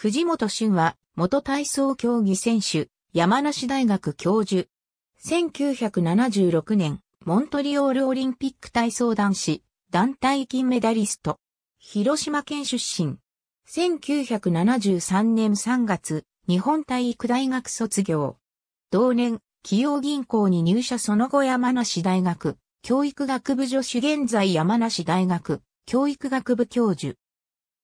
藤本俊は、元体操競技選手、山梨大学教授。1976年、モントリオールオリンピック体操男子、団体金メダリスト。広島県出身。1973年3月、日本体育大学卒業。同年、企業銀行に入社その後山梨大学、教育学部助手現在山梨大学、教育学部教授。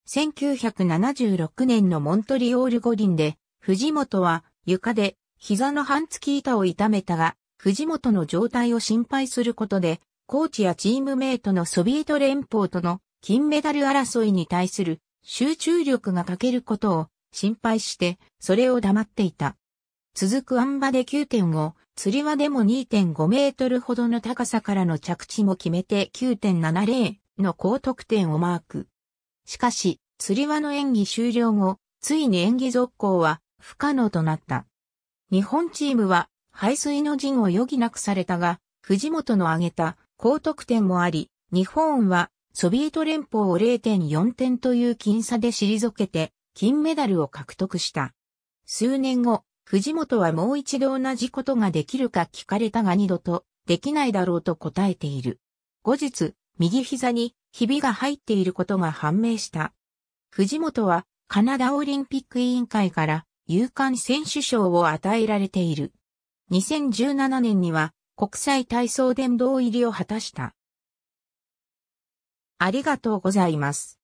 1976年のモントリオール五輪で、藤本は床で膝の半月板を痛めたが、藤本の状態を心配することで、コーチやチームメイトのソビエト連邦との金メダル争いに対する集中力が欠けることを心配して、それを黙っていた。続くあん馬で9.5、釣り輪でも2.5メートルほどの高さからの着地も決めて9.70の高得点をマーク。しかし、釣り輪の演技終了後、ついに演技続行は不可能となった。日本チームは排水の陣を余儀なくされたが、藤本の挙げた高得点もあり、日本はソビエト連邦を0.4点という僅差で退けて金メダルを獲得した。数年後、藤本はもう一度同じことができるか聞かれたが二度とできないだろうと答えている。後日、右膝にひびが入っていることが判明した。藤本はカナダオリンピック委員会から有冠選手賞を与えられている。2017年には国際体操殿堂入りを果たした。ありがとうございます。